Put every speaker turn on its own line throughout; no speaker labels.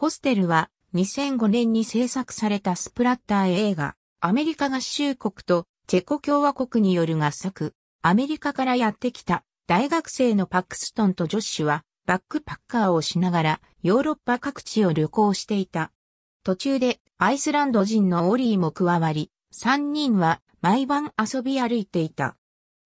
ホステルは2005年に制作されたスプラッター映画、アメリカ合衆国とチェコ共和国による合作、アメリカからやってきた大学生のパックストンとジョッシュはバックパッカーをしながらヨーロッパ各地を旅行していた。途中でアイスランド人のオリーも加わり、3人は毎晩遊び歩いていた。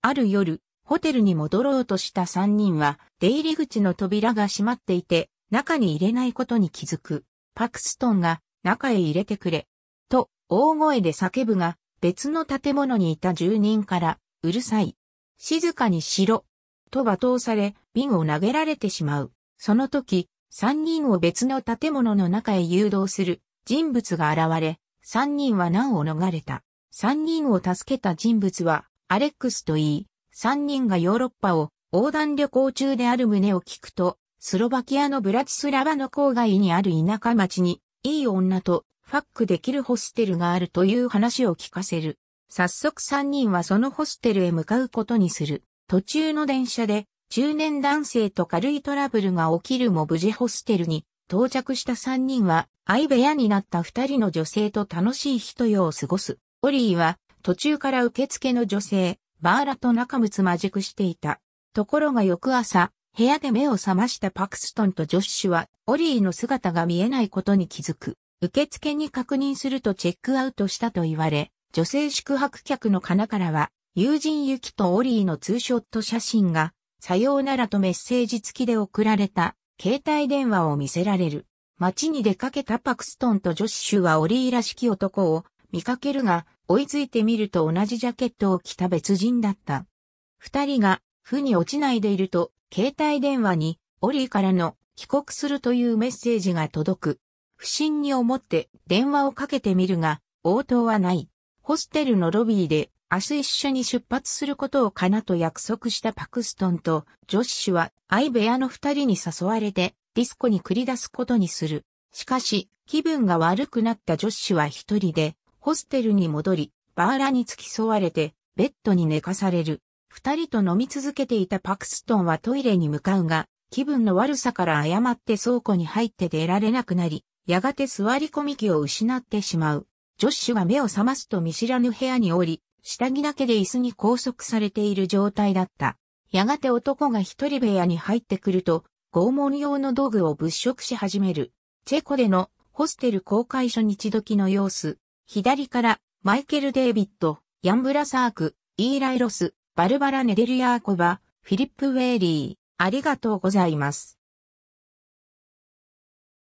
ある夜、ホテルに戻ろうとした3人は出入り口の扉が閉まっていて、中に入れないことに気づく。パクストンが中へ入れてくれ。と、大声で叫ぶが、別の建物にいた住人から、うるさい。静かにしろ。と罵倒され、瓶を投げられてしまう。その時、三人を別の建物の中へ誘導する人物が現れ、三人は難を逃れた。三人を助けた人物は、アレックスと言い、三人がヨーロッパを横断旅行中である旨を聞くと、スロバキアのブラチスラバの郊外にある田舎町に、いい女とファックできるホステルがあるという話を聞かせる。早速三人はそのホステルへ向かうことにする。途中の電車で、中年男性と軽いトラブルが起きるも無事ホステルに到着した三人は、相部屋になった二人の女性と楽しい一夜を過ごす。オリーは、途中から受付の女性、バーラと仲睦まじくしていた。ところが翌朝、部屋で目を覚ましたパクストンとジョッシュは、オリーの姿が見えないことに気づく。受付に確認するとチェックアウトしたと言われ、女性宿泊客の金からは、友人ユキとオリーのツーショット写真が、さようならとメッセージ付きで送られた、携帯電話を見せられる。街に出かけたパクストンとジョッシュはオリーらしき男を見かけるが、追いついてみると同じジャケットを着た別人だった。二人が、負に落ちないでいると、携帯電話に、オリーからの帰国するというメッセージが届く。不審に思って電話をかけてみるが、応答はない。ホステルのロビーで明日一緒に出発することをかなと約束したパクストンとジョッシュは相部屋の二人に誘われてディスコに繰り出すことにする。しかし気分が悪くなったジョッシュは一人でホステルに戻りバーラに付き添われてベッドに寝かされる。二人と飲み続けていたパクストンはトイレに向かうが、気分の悪さから誤って倉庫に入って出られなくなり、やがて座り込み機を失ってしまう。ジョッシュが目を覚ますと見知らぬ部屋におり、下着だけで椅子に拘束されている状態だった。やがて男が一人部屋に入ってくると、拷問用の道具を物色し始める。チェコでのホステル公開初日時の様子。左からマイケル・デイビッド、ヤンブラサーク、イーライロス、バルバラ・ネデリアーコバ、フィリップ・ウェーリー、ありがとうございます。